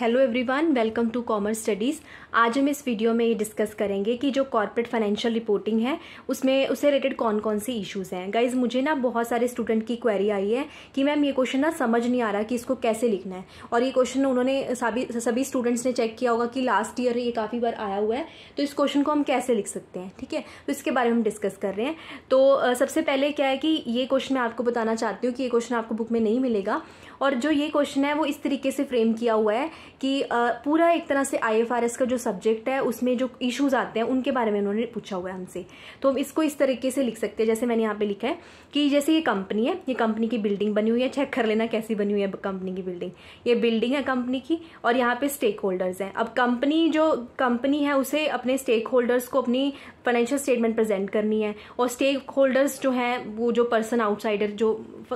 hello everyone welcome to commerce studies आज हम इस वीडियो में ये डिस्कस करेंगे कि जो कॉर्पोरेट फाइनेंशियल रिपोर्टिंग है उसमें उससे रिलेटेड कौन कौन से इश्यूज हैं गाइज मुझे ना बहुत सारे स्टूडेंट की क्वेरी आई है कि मैम ये क्वेश्चन ना समझ नहीं आ रहा कि इसको कैसे लिखना है और ये क्वेश्चन उन्होंने सभी सभी स्टूडेंट्स ने चेक किया होगा कि लास्ट ईयर ये काफ़ी बार आया हुआ है तो इस क्वेश्चन को हम कैसे लिख सकते हैं ठीक है तो इसके बारे में हम डिस्कस कर रहे हैं तो सबसे पहले क्या है कि ये क्वेश्चन मैं आपको बताना चाहती हूँ कि ये क्वेश्चन आपको बुक में नहीं मिलेगा और जो ये क्वेश्चन है वो इस तरीके से फ्रेम किया हुआ है कि पूरा एक तरह से आईएफआरएस का जो सब्जेक्ट है उसमें जो इश्यूज आते हैं उनके बारे में उन्होंने पूछा हुआ है हमसे तो हम इसको इस तरीके से लिख सकते हैं जैसे मैंने यहाँ पे लिखा है कि जैसे ये कंपनी है ये कंपनी की बिल्डिंग बनी हुई है चेक कर लेना कैसी बनी हुई है कंपनी की बिल्डिंग ये बिल्डिंग है कंपनी की और यहाँ पे स्टेक होल्डर्स हैं अब कंपनी जो कंपनी है उसे अपने स्टेक होल्डर्स को अपनी फाइनेंशियल स्टेटमेंट प्रेजेंट करनी है और स्टेक होल्डर्स जो हैं वो जो पर्सन आउटसाइडर जो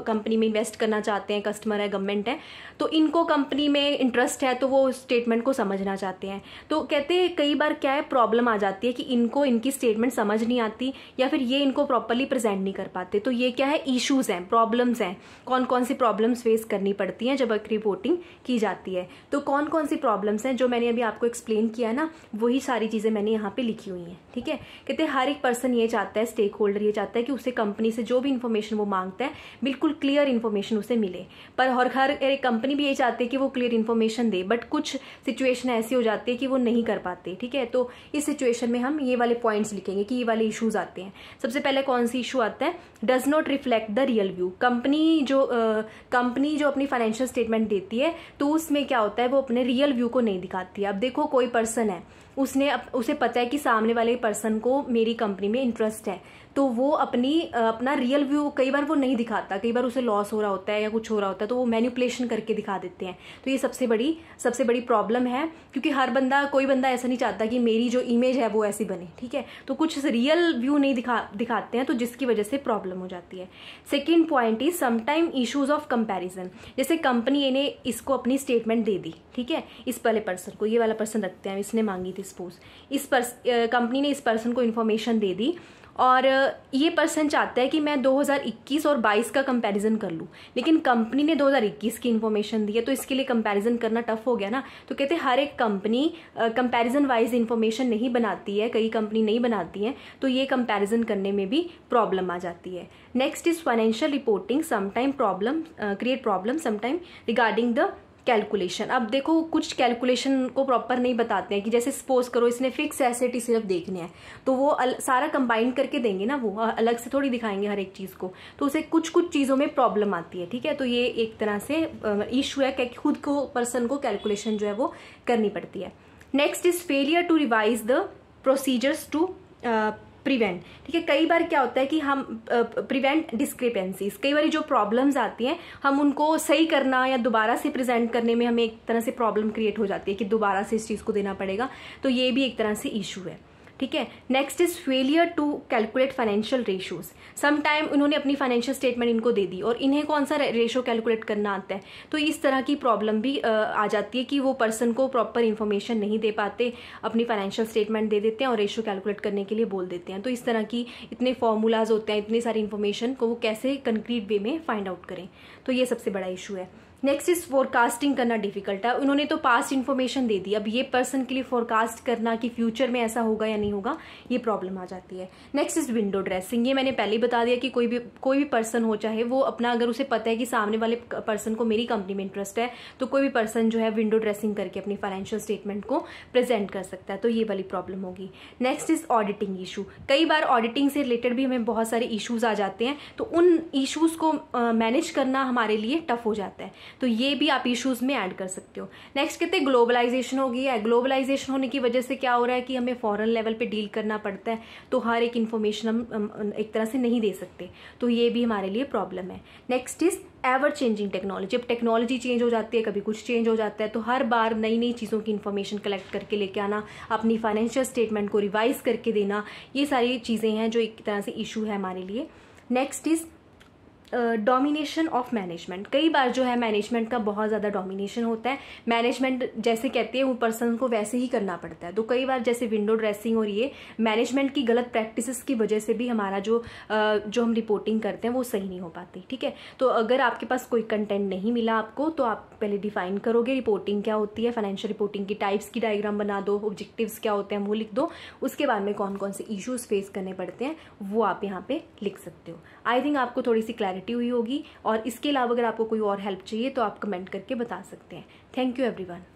कंपनी में इन्वेस्ट करना चाहते हैं कस्टमर है गवर्नमेंट है तो इनको कंपनी में इंटरेस्ट है तो वो स्टेटमेंट को समझना चाहते हैं तो कहते हैं कई बार क्या है प्रॉब्लम आ जाती है कि इनको इनकी स्टेटमेंट समझ नहीं आती या फिर ये इनको प्रॉपरली प्रेजेंट नहीं कर पाते तो ये क्या है इशूज हैं प्रॉब्लम्स हैं कौन कौन सी प्रॉब्लम्स फेस करनी पड़ती हैं जब रिपोर्टिंग की जाती है तो कौन कौन सी प्रॉब्लम्स हैं जो मैंने अभी आपको एक्सप्लेन किया ना वही सारी चीज़ें मैंने यहाँ पर लिखी हुई हैं ठीक है कहते हैं हर एक पर्सन ये चाहता है स्टेक होल्डर ये चाहता है कि उसे कंपनी से जो भी इन्फॉर्मेशन वो मांगता है बिल्कुल क्लियर इन्फॉर्मेशन उसे मिले पर और हर एक कंपनी भी यही चाहती है कि वो क्लियर इन्फॉर्मेशन दे बट कुछ सिचुएशन ऐसी हो जाती है कि वो नहीं कर पाते ठीक है तो इस सिचुएशन में हम ये वाले पॉइंट्स लिखेंगे कि ये वाले इशूज़ आते हैं सबसे पहले कौन सी इशू आता है does not reflect the real view company जो कंपनी uh, जो अपनी फाइनेंशियल स्टेटमेंट देती है तो उसमें क्या होता है वो अपने रियल व्यू को नहीं दिखाती है अब देखो कोई पर्सन है उसने उसे पता है कि सामने वाले पर्सन को मेरी कंपनी में इंटरेस्ट है तो वो अपनी अपना रियल व्यू कई बार वो नहीं दिखाता कई बार उसे लॉस हो रहा होता है या कुछ हो रहा होता है तो वो मैन्यूपुलेशन करके दिखा देते हैं तो ये सबसे बड़ी सबसे बड़ी प्रॉब्लम है क्योंकि हर बंदा कोई बंदा ऐसा नहीं चाहता कि मेरी जो इमेज है वो ऐसी बने ठीक है तो कुछ रियल व्यू नहीं दिखा दिखाते हैं तो जिसकी वजह से प्रॉब्लम हो जाती है second point is sometime issues of comparison जैसे कंपनी ने इसको अपनी स्टेटमेंट दे दी ठीक है इस वाले पर्सन को ये वाला पर्सन रखते हैं इसने मांगी थी स्पोज इस पर्स कंपनी ने इस पर्सन को इन्फॉर्मेशन दे दी और ये पर्सन चाहता है कि मैं 2021 और 22 का कंपैरिजन कर लूँ लेकिन कंपनी ने 2021 की इन्फॉर्मेशन दी है तो इसके लिए कंपैरिजन करना टफ हो गया ना तो कहते हर एक कंपनी कंपैरिजन वाइज इन्फॉर्मेशन नहीं बनाती है कई कंपनी नहीं बनाती हैं तो ये कंपैरिजन करने में भी प्रॉब्लम आ जाती है next is financial reporting sometime problem create problem sometime regarding the calculation अब देखो कुछ कैलकुलेशन को प्रॉपर नहीं बताते हैं कि जैसे सपोज करो इसने फिक्स एसेट ही सिर्फ देखने हैं तो वो अल, सारा कंबाइन करके देंगे ना वो अलग से थोड़ी दिखाएंगे हर एक चीज़ को तो उसे कुछ कुछ चीज़ों में प्रॉब्लम आती है ठीक है तो ये एक तरह से इशू है क्या खुद को पर्सन को कैलकुलेशन जो है वो करनी पड़ती है next is failure to revise the procedures to prevent ठीक है कई बार क्या होता है कि हम प्रिवेंट डिस्क्रिपेंसीज कई बार जो प्रॉब्लम्स आती हैं हम उनको सही करना या दोबारा से प्रेजेंट करने में हमें एक तरह से प्रॉब्लम क्रिएट हो जाती है कि दोबारा से इस चीज़ को देना पड़ेगा तो ये भी एक तरह से इशू है ठीक है next is failure to calculate financial ratios sometime उन्होंने अपनी फाइनेंशियल स्टेटमेंट इनको दे दी और इन्हें कौन सा रेशो कैलकुलेट करना आता है तो इस तरह की प्रॉब्लम भी आ जाती है कि वो पर्सन को प्रॉपर इन्फॉर्मेशन नहीं दे पाते अपनी फाइनेंशियल स्टेटमेंट दे देते हैं और रेशो कैलकुलेट करने के लिए बोल देते हैं तो इस तरह की इतने फॉर्मूलाज होते हैं इतनी सारी इन्फॉर्मेशन को वो कैसे कंक्रीट वे में फाइंड आउट करें तो ये सबसे बड़ा इशू है नेक्स्ट इज फोरकास्टिंग करना डिफिकल्ट है उन्होंने तो पास्ट इन्फॉर्मेशन दे दी अब ये पर्सन के लिए फोरकास्ट करना कि फ्यूचर में ऐसा होगा या नहीं होगा ये प्रॉब्लम आ जाती है नेक्स्ट इज विंडो ड्रेसिंग ये मैंने पहले ही बता दिया कि कोई भी कोई भी पर्सन हो चाहे वो अपना अगर उसे पता है कि सामने वाले पर्सन को मेरी कंपनी में इंटरेस्ट है तो कोई भी पर्सन जो है विंडो ड्रेसिंग करके अपनी फाइनेंशियल स्टेटमेंट को प्रेजेंट कर सकता है तो ये वाली प्रॉब्लम होगी नेक्स्ट इज ऑडिटिंग इशू कई बार ऑडिटिंग से रिलेटेड भी हमें बहुत सारे इशूज़ आ जाते हैं तो उन इशूज़ को मैनेज करना हमारे लिए टफ हो जाता है तो ये भी आप इश्यूज में ऐड कर सकते हो नेक्स्ट कहते हैं ग्लोबलाइजेशन हो गई है ग्लोबलाइजेशन होने की वजह से क्या हो रहा है कि हमें फॉरन लेवल पर डील करना पड़ता है तो हर एक इन्फॉर्मेशन हम एक तरह से नहीं दे सकते तो ये भी हमारे लिए प्रॉब्लम है next is ever changing technology अब टेक्नोलॉजी चेंज हो जाती है कभी कुछ चेंज हो जाता है तो हर बार नई नई चीज़ों की इन्फॉर्मेशन कलेक्ट करके लेके आना अपनी फाइनेंशियल स्टेटमेंट को रिवाइज करके देना ये सारी चीज़ें हैं जो एक तरह से इशू है हमारे लिए next is domination of management कई बार जो है मैनेजमेंट का बहुत ज़्यादा डोमिनेशन होता है मैनेजमेंट जैसे कहते हैं वो पर्सन को वैसे ही करना पड़ता है तो कई बार जैसे विंडो ड्रेसिंग और ये मैनेजमेंट की गलत प्रैक्टिसेस की वजह से भी हमारा जो uh, जो हम रिपोर्टिंग करते हैं वो सही नहीं हो पाती ठीक है तो अगर आपके पास कोई कंटेंट नहीं मिला आपको तो आप पहले डिफाइन करोगे रिपोर्टिंग क्या होती है फाइनेंशियल रिपोर्टिंग की टाइप्स की डायग्राम बना दो ऑब्जेक्टिव्स क्या होते हैं वो लिख दो उसके बाद में कौन कौन से इशूज़ फेस करने पड़ते हैं वो आप यहाँ पे लिख सकते हो आई थिंक आपको थोड़ी सी क्लैरिटी क्लैरिटी हुई होगी और इसके अलावा अगर आपको कोई और हेल्प चाहिए तो आप कमेंट करके बता सकते हैं थैंक यू एवरीवन